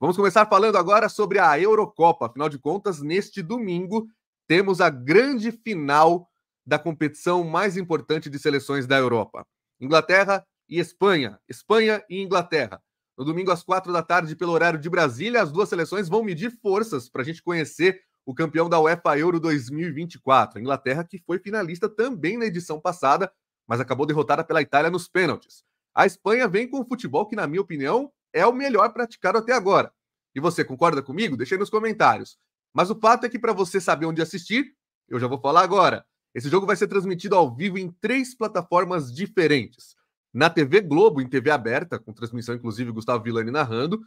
Vamos começar falando agora sobre a Eurocopa. Afinal de contas, neste domingo temos a grande final da competição mais importante de seleções da Europa. Inglaterra e Espanha. Espanha e Inglaterra. No domingo, às quatro da tarde, pelo horário de Brasília, as duas seleções vão medir forças para a gente conhecer o campeão da UEFA Euro 2024. A Inglaterra, que foi finalista também na edição passada, mas acabou derrotada pela Itália nos pênaltis. A Espanha vem com um futebol que, na minha opinião, é o melhor praticado até agora. E você concorda comigo? Deixe nos comentários. Mas o fato é que para você saber onde assistir, eu já vou falar agora. Esse jogo vai ser transmitido ao vivo em três plataformas diferentes. Na TV Globo, em TV aberta, com transmissão inclusive Gustavo Villani narrando.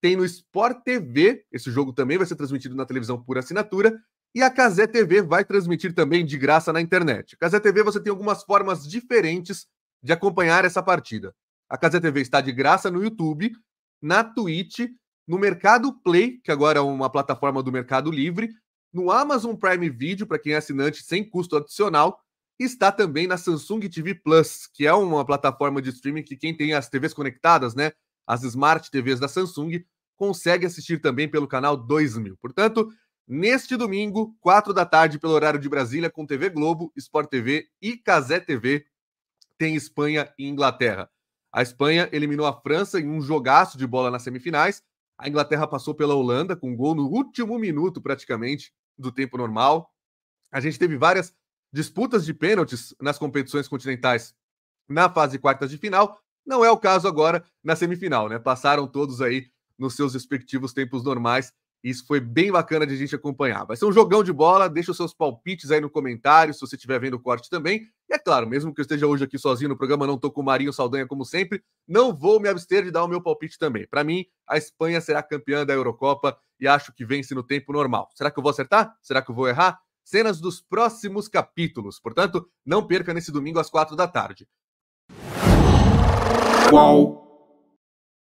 Tem no Sport TV, esse jogo também vai ser transmitido na televisão por assinatura. E a Casé TV vai transmitir também de graça na internet. Casé TV você tem algumas formas diferentes de acompanhar essa partida. A Casa TV está de graça no YouTube, na Twitch, no Mercado Play, que agora é uma plataforma do Mercado Livre, no Amazon Prime Video, para quem é assinante sem custo adicional, está também na Samsung TV Plus, que é uma plataforma de streaming que quem tem as TVs conectadas, né, as Smart TVs da Samsung, consegue assistir também pelo canal 2000. Portanto, neste domingo, 4 da tarde, pelo horário de Brasília, com TV Globo, Sport TV e Casé TV, tem Espanha e Inglaterra. A Espanha eliminou a França em um jogaço de bola nas semifinais. A Inglaterra passou pela Holanda com um gol no último minuto, praticamente, do tempo normal. A gente teve várias disputas de pênaltis nas competições continentais na fase quartas de final. Não é o caso agora na semifinal, né? Passaram todos aí nos seus respectivos tempos normais isso foi bem bacana de a gente acompanhar. Vai ser um jogão de bola, deixa os seus palpites aí no comentário, se você estiver vendo o corte também. E é claro, mesmo que eu esteja hoje aqui sozinho no programa, não estou com o Marinho Saldanha como sempre, não vou me abster de dar o meu palpite também. Para mim, a Espanha será campeã da Eurocopa e acho que vence no tempo normal. Será que eu vou acertar? Será que eu vou errar? Cenas dos próximos capítulos. Portanto, não perca nesse domingo às quatro da tarde. Qual?